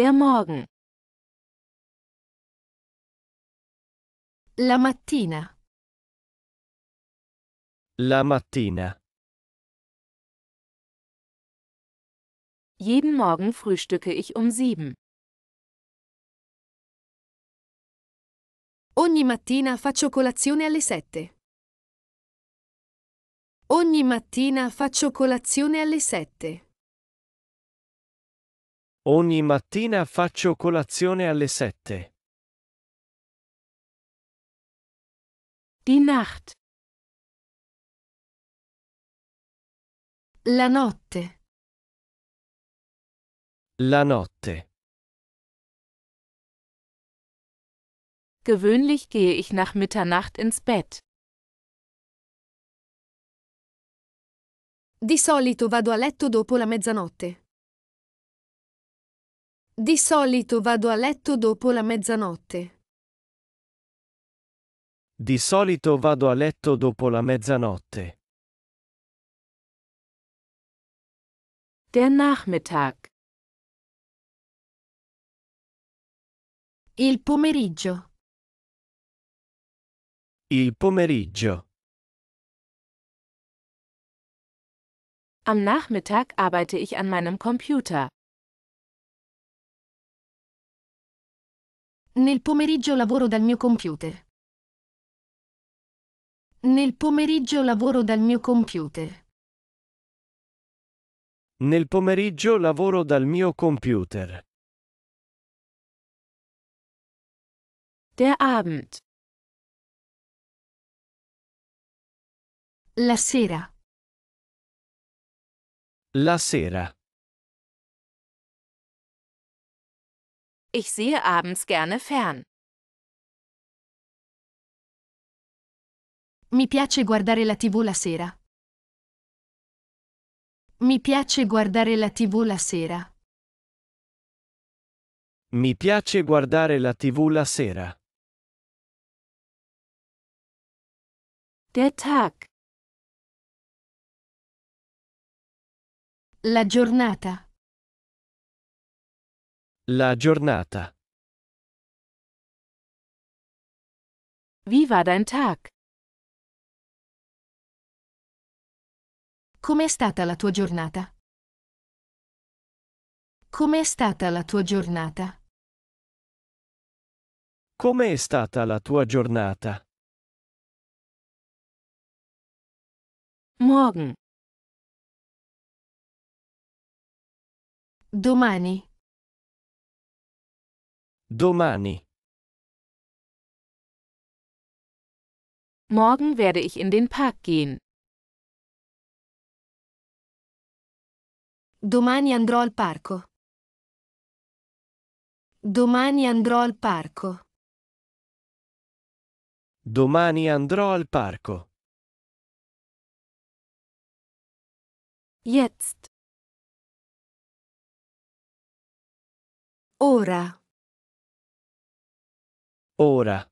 der Morgen. La mattina. La mattina. Jeden Morgen frühstücke ich um sieben. Ogni mattina faccio colazione alle sette. Ogni mattina faccio colazione alle sette. Ogni mattina faccio colazione alle sette. Die Nacht. La notte. La notte. Gewöhnlich gehe ich nach Mitternacht ins Bett. Di solito vado a letto dopo la mezzanotte. Di solito vado a letto dopo la mezzanotte. Di solito vado a letto dopo la mezzanotte. Der Nachmittag. Il pomeriggio. Il pomeriggio. Am Nachmittag arbeite ich an meinem Computer. Nel pomeriggio lavoro dal mio computer. Nel pomeriggio lavoro dal mio computer. Nel pomeriggio lavoro dal mio computer. Der Abend. La sera. La sera. Ich sehe abends gerne fern. Mi piace guardare la TV la sera. Mi piace guardare la TV la sera. Mi piace guardare la TV la sera. Der Tag. La giornata. La giornata. Wie war dein Tag? Com'è stata la tua giornata? Com'è stata la tua giornata? Com'è stata la tua giornata? Morgen. Domani. Domani. Morgen werde ich in den Park gehen. Domani andrò al parco. Domani andrò al parco. Domani andrò al parco. Jetzt. Ora. Ora.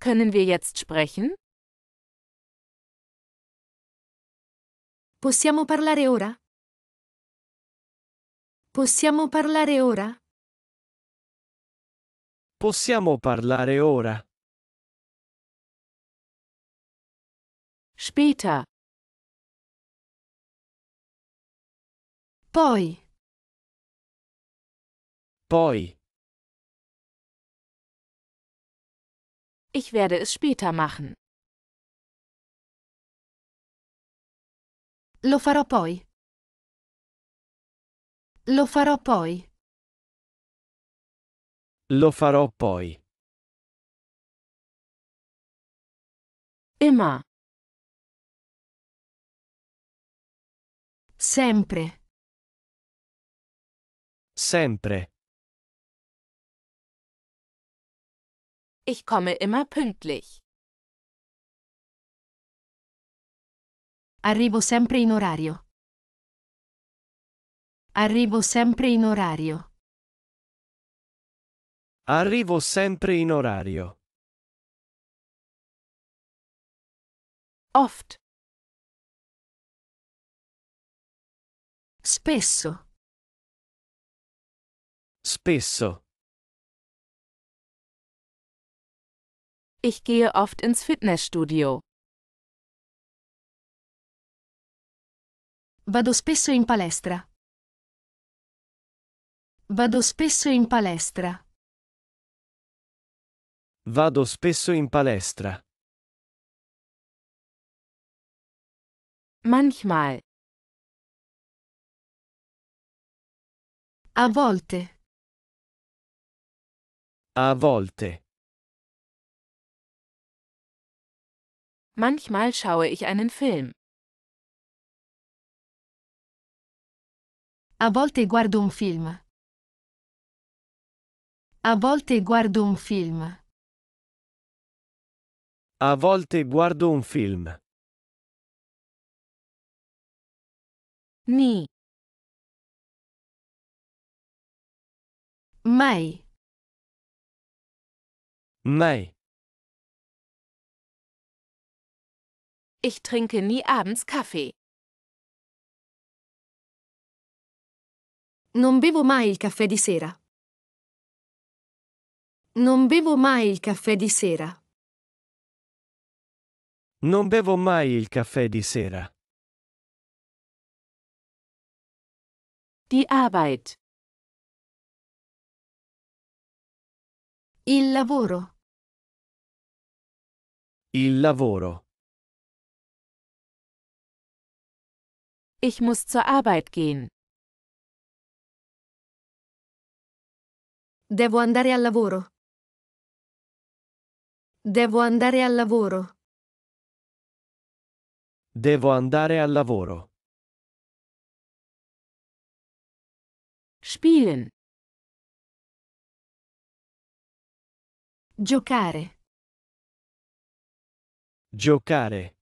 Können wir jetzt sprechen? Possiamo parlare ora? Possiamo parlare ora? Possiamo parlare ora? Später. Poi. Boy. Ich werde es später machen. Lo farò poi. Lo farò poi. Lo farò poi. Immer. Sempre. Sempre. Ich komme immer pünktlich. Arrivo sempre in orario. Arrivo sempre in orario. Arrivo sempre in orario. Oft. Spesso. Spesso. Ich gehe oft ins Fitnessstudio. Vado spesso in palestra. Vado spesso in palestra. Vado spesso in palestra. Manchmal. A volte. A volte. Manchmal schaue ich einen Film. A volte guardo un film. A volte guardo un film. A volte guardo un film. Ni. Mai. Mai. Ich trinke nie abends Kaffee. Non bevo mai il caffè di sera. Non bevo mai il caffè di sera. Non bevo mai il caffè di sera. Die Arbeit. Il lavoro. Il lavoro. Ich muss zur Arbeit gehen. Devo andare al lavoro. Devo andare al lavoro. Devo andare al lavoro. Spielen. Giocare. Giocare.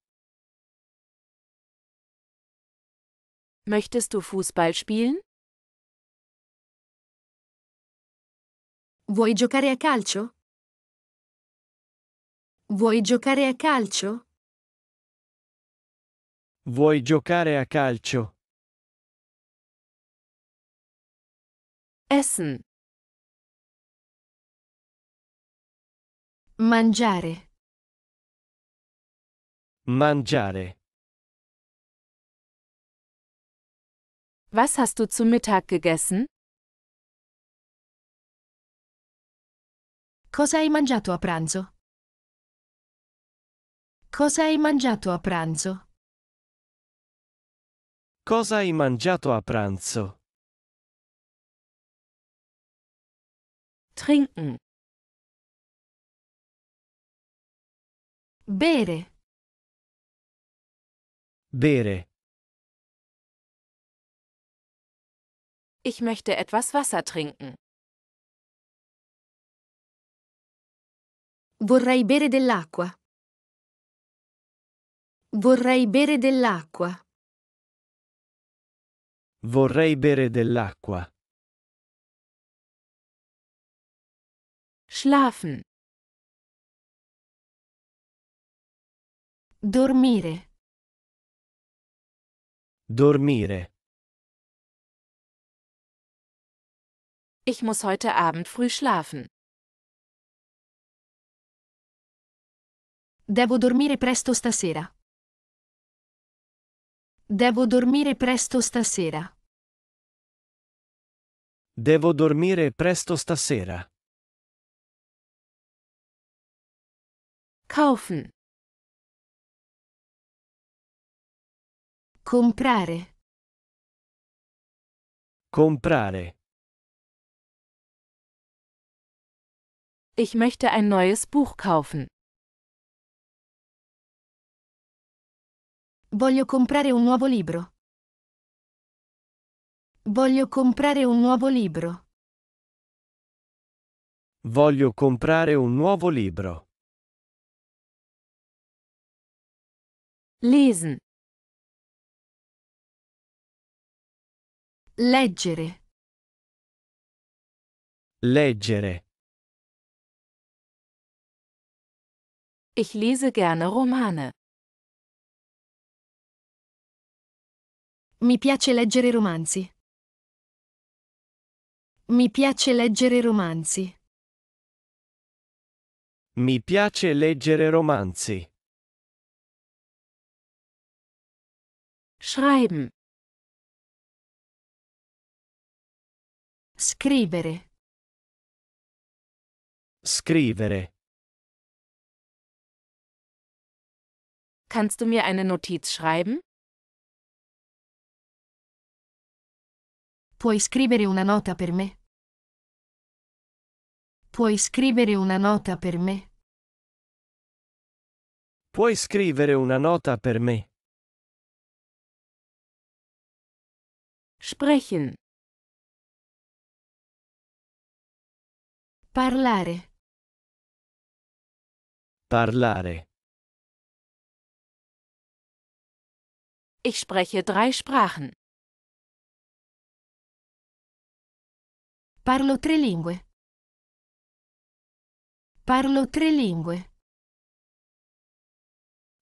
Möchtest du Fußball spielen? Vuoi giocare a calcio? Vuoi giocare a calcio? Vuoi giocare a calcio? Essen. Mangiare. Mangiare. Was hast du zu Mittag gegessen? Cosa hai mangiato a pranzo? Cosa hai mangiato a pranzo? Cosa hai mangiato a pranzo? Trinken. Bere. Bere. Ich möchte etwas Wasser trinken. Vorrei bere dell'acqua. Vorrei bere dell'acqua. Vorrei bere dell'acqua. Schlafen. Dormire. Dormire. Ich muss heute Abend früh schlafen. Devo dormire presto stasera. Devo dormire presto stasera. Devo dormire presto stasera. Kaufen. Comprare. Comprare. Ich möchte ein neues Buch kaufen. Voglio comprare un nuovo libro. Voglio comprare un nuovo libro. Voglio comprare un nuovo libro. Lesen. Leggere. Leggere. Ich lese gerne Romane. Mi piace leggere romanzi. Mi piace leggere romanzi. Mi piace leggere romanzi. Schreiben. Scrivere. Scrivere. Kannst du mir eine Notiz schreiben? Puoi scrivere una nota per me? Puoi scrivere una nota per me? Puoi scrivere una nota per me? Sprechen. Parlare. Parlare. Ich spreche drei Sprachen. Parlo tre lingue. Parlo tre lingue.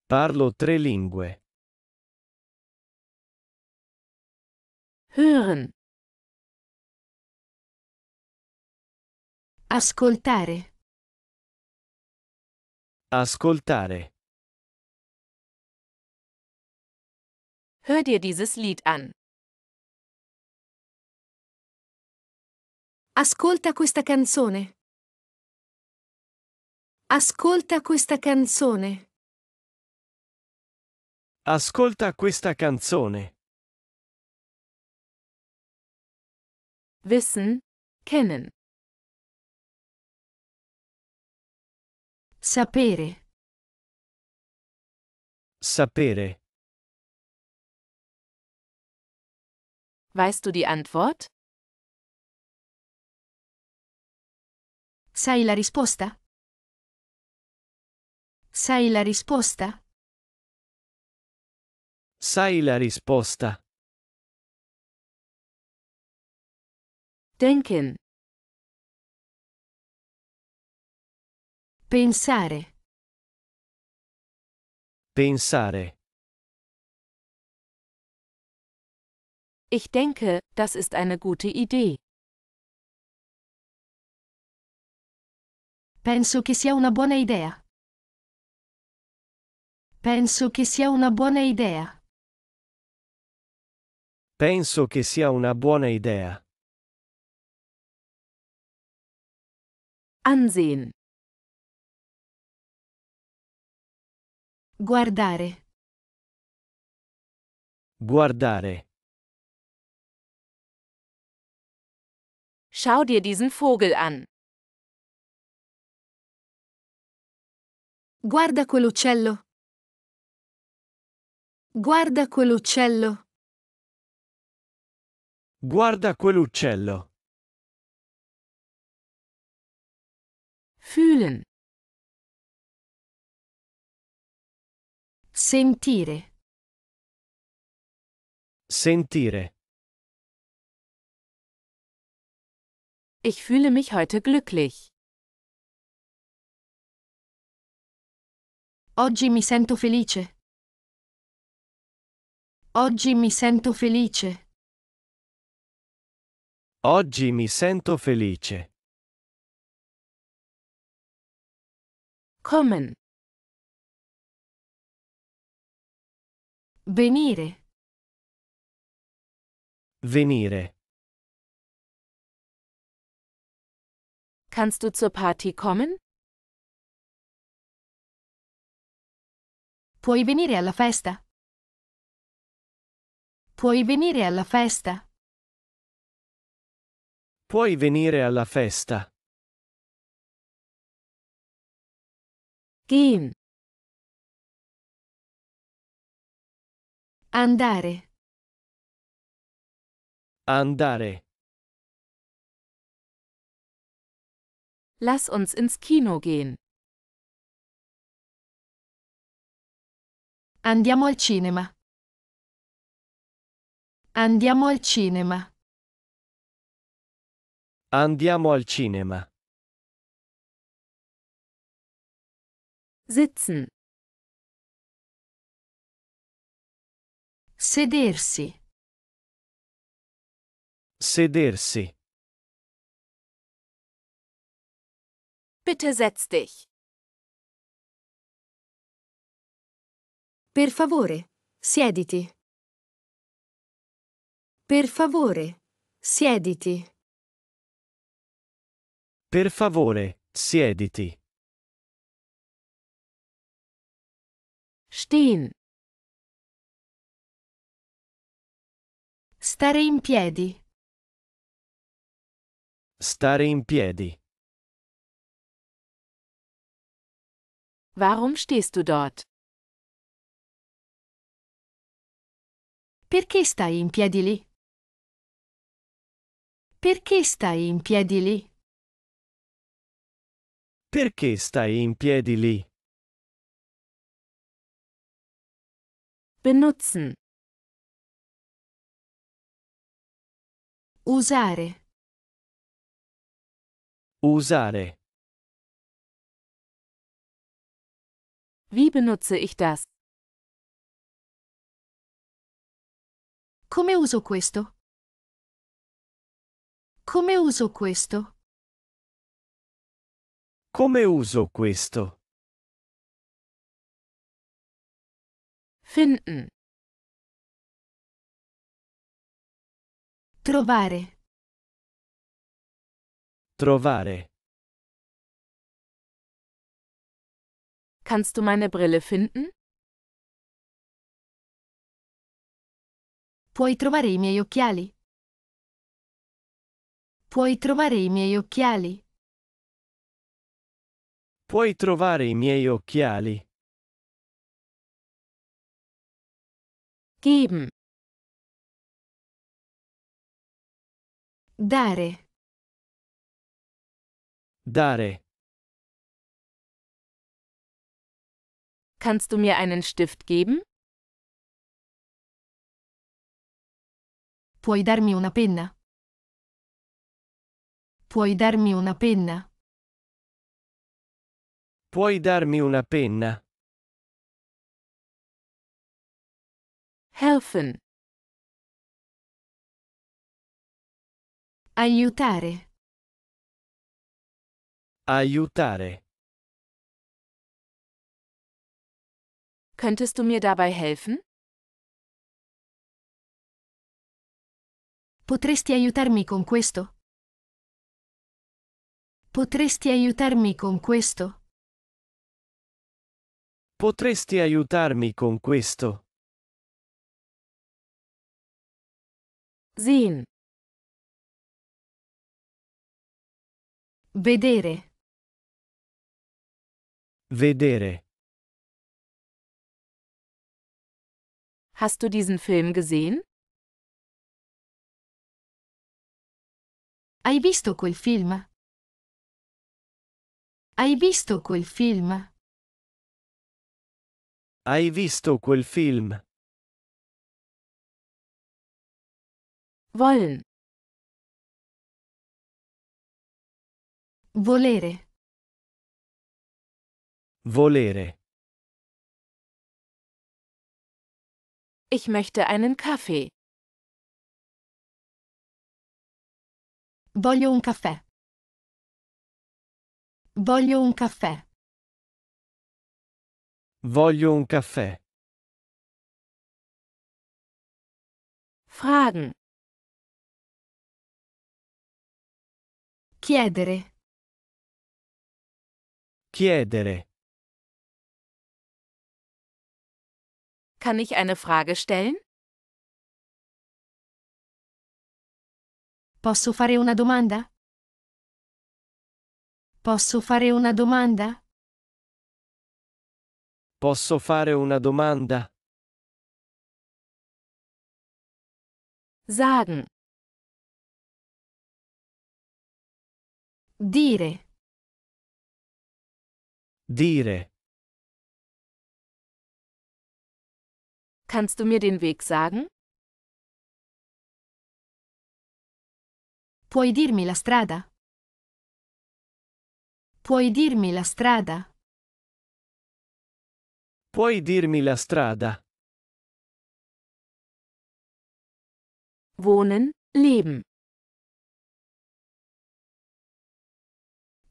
Parlo tre lingue. Hören. Ascoltare. Ascoltare. Hör dir dieses Lied an. Ascolta questa canzone. Ascolta questa canzone. Ascolta questa canzone. Wissen, kennen. Sapere. Sapere. Weißt du die Antwort? Sai la risposta? Sai la risposta? Sai la risposta? Denken. Pensare. Pensare. Ich denke, das ist eine gute Idee. Penso che sia una buona idea. Penso che sia una buona idea. Penso che sia una buona idea. Ansehen. Guardare. Guardare. Schau dir diesen Vogel an. Guarda quell'uccello. Guarda quell'uccello. Guarda quell'uccello. Fühlen. Sentire. Sentire. Ich fühle mich heute glücklich. Oggi mi sento felice. Oggi mi sento felice. Oggi mi sento felice. Kommen. Venire. Venire. Kannst du zur Party kommen? Puoi venire alla festa? Puoi venire alla festa? Puoi venire alla festa? Gehen. Andare. Andare. Lass uns ins Kino gehen. Andiamo al cinema. Andiamo al cinema. Andiamo al cinema. Sitzen. Sedersi. Sedersi. Bitte setz dich. Per favore, siediti. Per favore, siediti. Per favore, siediti. Stehen. Stare in piedi. Stare in piedi. Warum stehst du dort? Perché stai in piedi lì? Perché stai in piedi lì? Perché stai in piedi lì? Benutzen. Usare. Usare. Wie benutze ich das? Come uso questo? Come uso questo? Come uso questo? Finden. Trovare. Trovare. Kannst du meine Brille finden? Puoi trovare i miei occhiali? Puoi trovare i miei occhiali? Puoi trovare i miei occhiali? Geben. Dare. Dare. Kannst du mir einen Stift geben? Puoi darmi una penna? Puoi darmi una penna? Puoi darmi una penna? Helfen. Aiutare. Aiutare. Könntest du mir dabei helfen? Potresti aiutarmi con questo? Potresti aiutarmi con questo? Potresti aiutarmi con questo? Sehen. Vedere. Vedere. Hast du diesen Film gesehen? Hai visto quel film? Hai visto quel film? Hai visto quel film? Wollen. Volere. Volere. Ich möchte einen Kaffee. Voglio un caffè. Voglio un caffè. Voglio un caffè. Fragen. Chiedere. Chiedere. Kann ich eine Frage stellen? Posso fare una domanda? Posso fare una domanda? Posso fare una domanda? Sagen. Dire. Dire. Kannst du mir den Weg sagen? Puoi dirmi la strada? Puoi dirmi la strada? Puoi dirmi la strada? Wohnen, leben.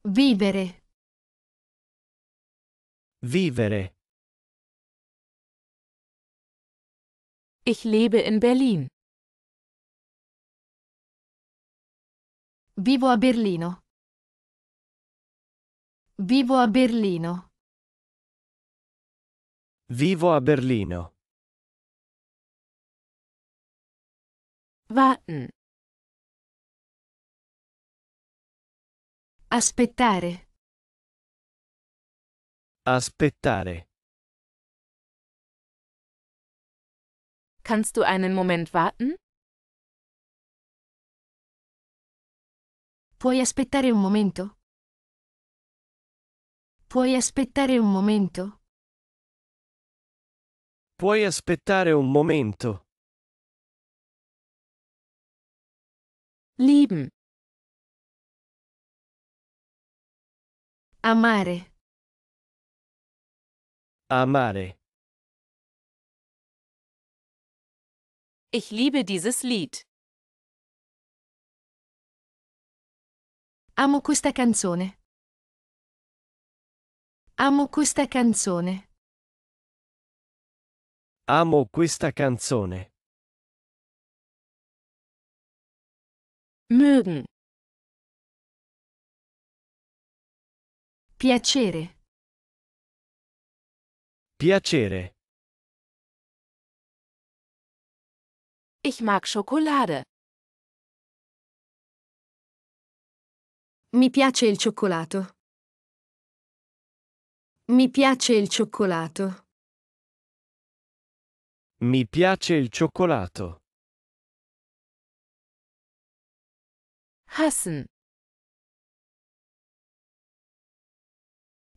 Vivere. Vivere. Ich lebe in Berlin. Vivo a Berlino. Vivo a Berlino. Vivo a Berlino. Warten. Aspettare. Aspettare. Kannst du einen Moment warten? Puoi aspettare un momento? Puoi aspettare un momento? Puoi aspettare un momento? Lieben. Amare. Amare. Ich liebe dieses Lied. Amo questa canzone. Amo questa canzone. Amo questa canzone. Mögen. Piacere. Piacere. Ich mag Schokolade. Mi piace il cioccolato. Mi piace il cioccolato. Mi piace il cioccolato. Hassen.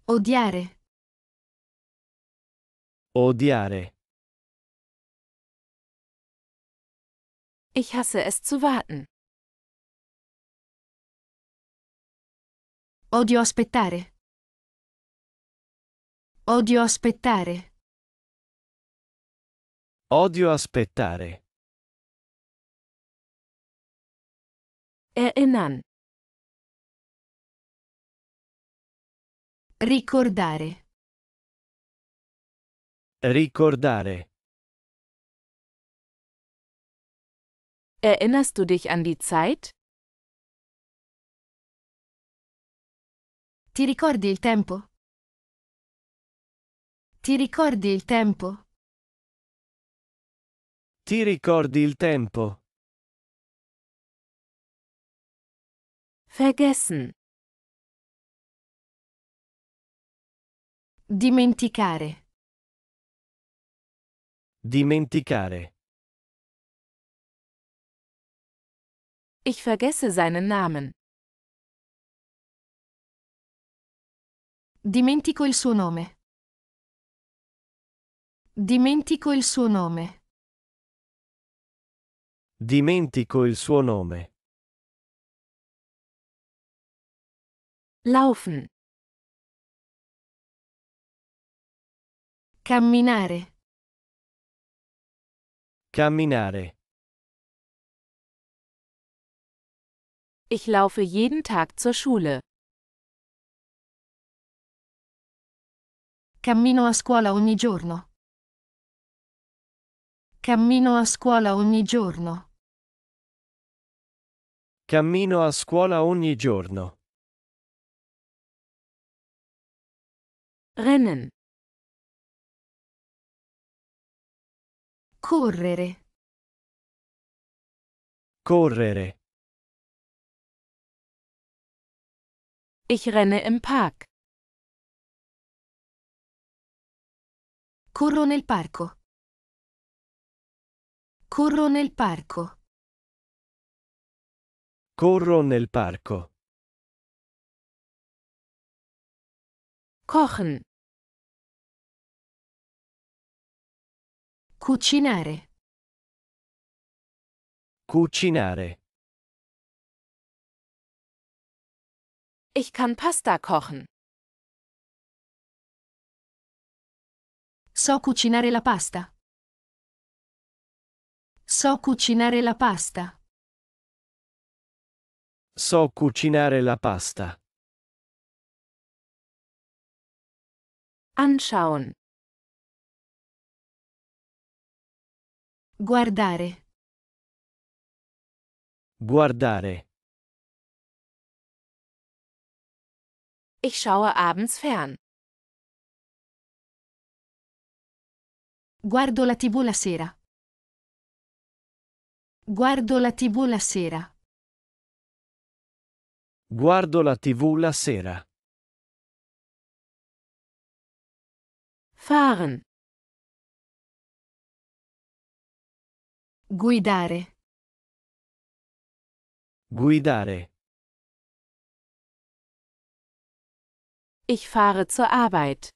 Odiare. Odiare. Ich hasse es zu warten. Odio aspettare. Odio aspettare. Odio aspettare. Erinnern. Ricordare. Ricordare. Erinnerst du dich an die Zeit? Ti ricordi il tempo? Ti ricordi il tempo? Ti ricordi il tempo? Vergessen. Dimenticare. Dimenticare. Ich vergesse seinen Namen. Dimentico il suo nome. Dimentico il suo nome. Dimentico il suo nome. Laufen. Camminare. Camminare. Ich laufe jeden Tag zur Schule. Cammino a scuola ogni giorno. Cammino a scuola ogni giorno. Cammino a scuola ogni giorno. Rennen. Correre. Correre. Ich renne im Park. Corro nel parco. Corro nel parco. Corro nel parco. Kochen. Cucinare. Cucinare. Ich kann Pasta kochen. So cucinare la pasta. So cucinare la pasta. So cucinare la pasta. Anschauen. Guardare. Guardare. Ich schaue abends fern. Guardo la TV la sera. Guardo la TV la sera. Guardo la TV la sera. Fahren. Guidare. Guidare. Ich fahre zur Arbeit.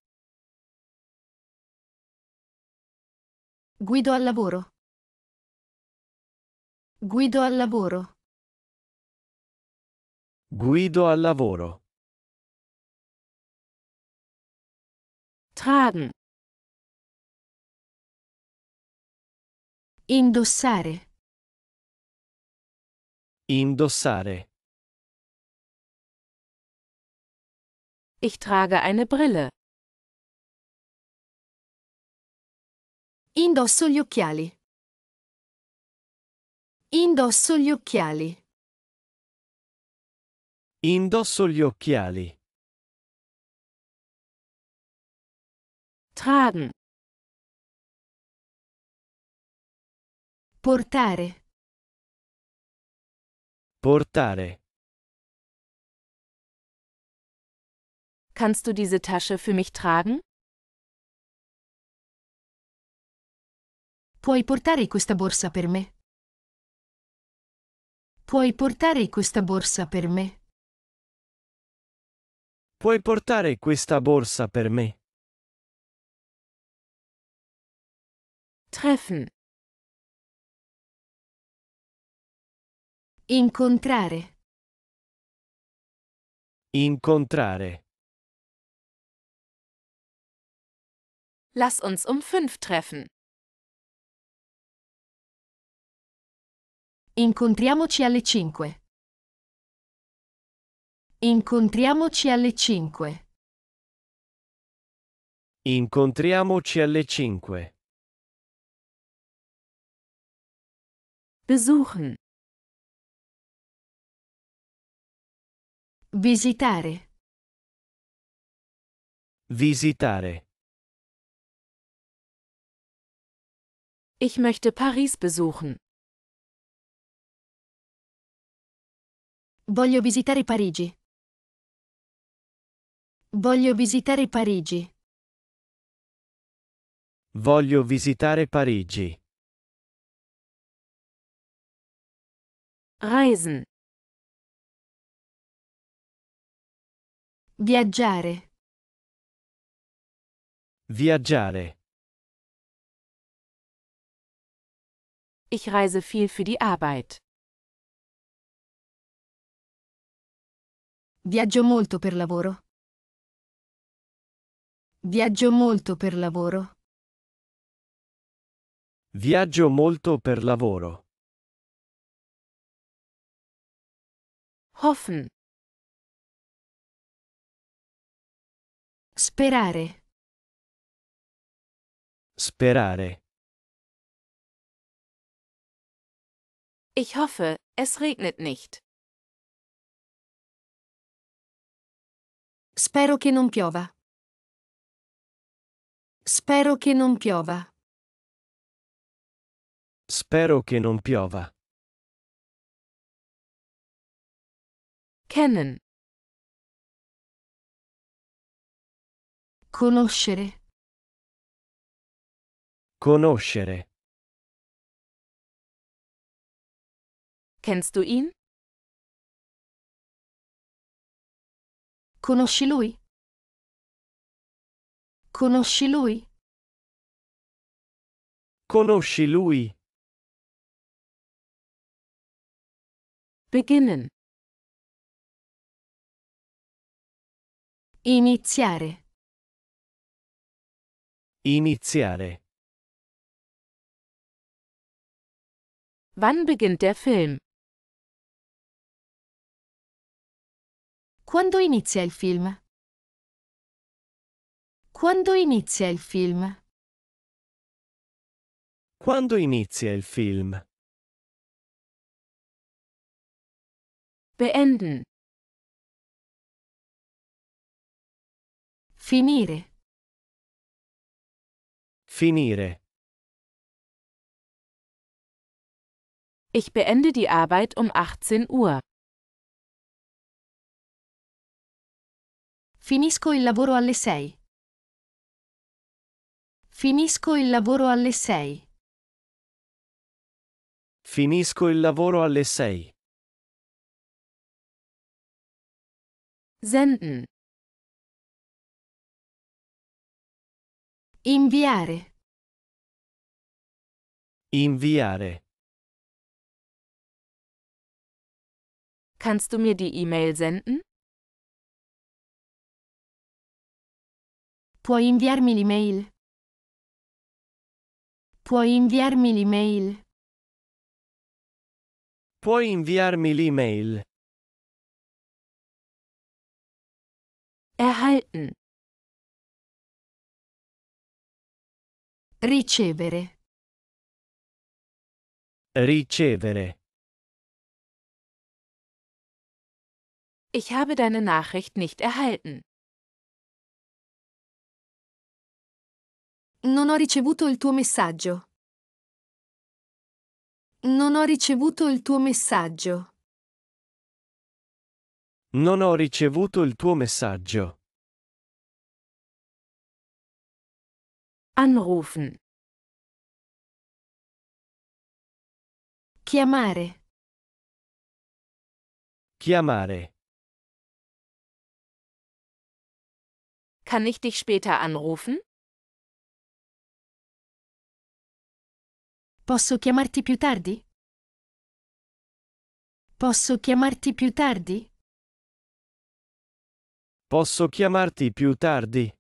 Guido al lavoro. Guido al lavoro. Guido al lavoro. Tragen. Indossare. Indossare. Ich trage eine Brille. Indosso gli occhiali. Indosso gli occhiali. Indosso gli occhiali. Tragen. Portare. Portare. Kannst du diese Tasche für mich tragen? Puoi portare questa borsa per me? Puoi portare questa borsa per me? Puoi portare questa borsa per me? Treffen. Incontrare. Incontrare. Lass uns um fünf treffen. Incontriamoci alle cinque. Incontriamoci alle cinque. Incontriamoci alle cinque. Besuchen. Visitare. Visitare. Ich möchte Paris besuchen. Voglio visitare Parigi. Voglio visitare Parigi. Voglio visitare Parigi. Reisen. Viaggiare. Viaggiare. Ich reise viel für die Arbeit. Viaggio molto per lavoro. Viaggio molto per lavoro. Viaggio molto per lavoro. Hoffen. Sperare. Sperare. Ich hoffe, es regnet nicht. Spero che non piova. Spero che non piova. Spero che non piova. Kennen. Conoscere. Conoscere. Kennst du ihn? Conosci lui? Conosci lui? Conosci lui? Beginnen. Iniziare. Iniziare. Wann beginnt der Film? Quando inizia il film? Quando inizia il film? Quando inizia il film? Beenden. Finire. Finire. Ich beende die Arbeit um 18 Uhr. Finisco il lavoro alle 6. Finisco il lavoro alle 6. Finisco il lavoro alle 6. Senden. Inviare. Inviare. Kannst du mir die E-Mail senden? Puoi inviarmi l'email? Puoi inviarmi l'email? Puoi inviarmi l'email? Erhalten. Ricevere. Ricevere. Ich habe deine Nachricht nicht erhalten. Non ho ricevuto il tuo messaggio. Non ho ricevuto il tuo messaggio. Non ho ricevuto il tuo messaggio. Anrufen. Chiamare. Chiamare. Kann ich dich später anrufen? Posso chiamarti più tardi? Posso chiamarti più tardi? Posso chiamarti più tardi?